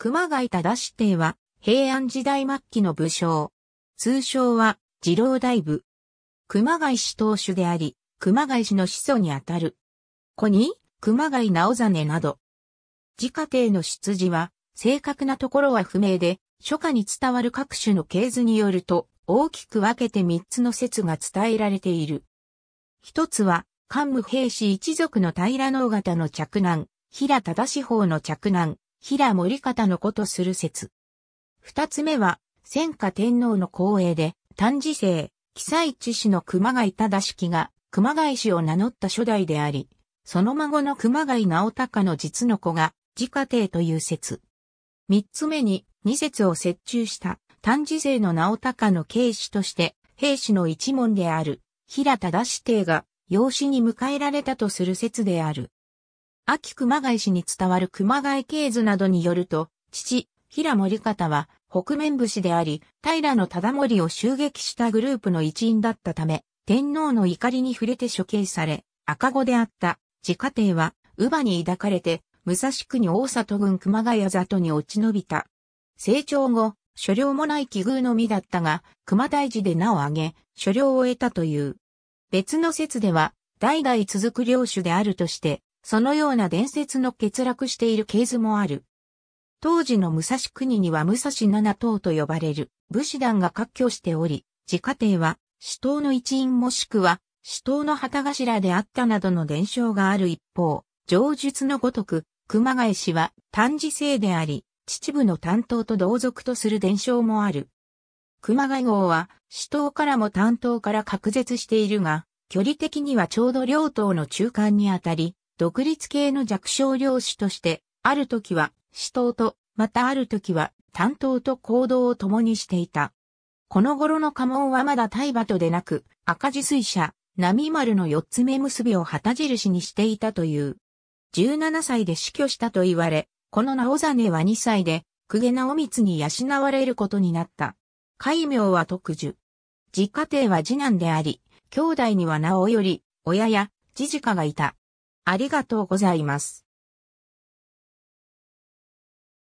熊谷忠志帝は平安時代末期の武将。通称は次郎大部。熊谷氏当主であり、熊谷氏の始祖にあたる。子に熊谷直実など。自家庭の出自は正確なところは不明で、初夏に伝わる各種の系図によると大きく分けて三つの説が伝えられている。一つは、官武平氏一族の平野方の嫡男、平忠志法の嫡男、平森方の子とする説。二つ目は、戦火天皇の光栄で、丹治生、記載一氏の熊谷忠式が、熊谷氏を名乗った初代であり、その孫の熊谷直隆の実の子が、自家庭という説。三つ目に、二節を折中した、丹治生の直隆の慶氏として、兵士の一門である、平忠氏帝が、養子に迎えられたとする説である。秋熊谷氏に伝わる熊谷系図などによると、父、平森方は北面武士であり、平の忠盛を襲撃したグループの一員だったため、天皇の怒りに触れて処刑され、赤子であった自家庭は乳母に抱かれて、武蔵国大里郡熊谷里に落ち延びた。成長後、所領もない奇遇の身だったが、熊大寺で名を挙げ、所領を得たという。別の説では、代々続く領主であるとして、そのような伝説の欠落している系図もある。当時の武蔵国には武蔵七島と呼ばれる武士団が割拠しており、自家庭は死党の一員もしくは死党の旗頭であったなどの伝承がある一方、上述のごとく、熊谷氏は単治姓であり、秩父の担当と同族とする伝承もある。熊谷号は死党からも担当から隔絶しているが、距離的にはちょうど両党の中間にあたり、独立系の弱小領主として、ある時は死闘と、またある時は担当と行動を共にしていた。この頃の家紋はまだ大馬とでなく、赤字水車、波丸の四つ目結びを旗印にしていたという。17歳で死去したと言われ、この直実は2歳で、公家直光に養われることになった。戒名は特殊。自家庭は次男であり、兄弟にはなおより、親や、次次家がいた。ありがとうございます。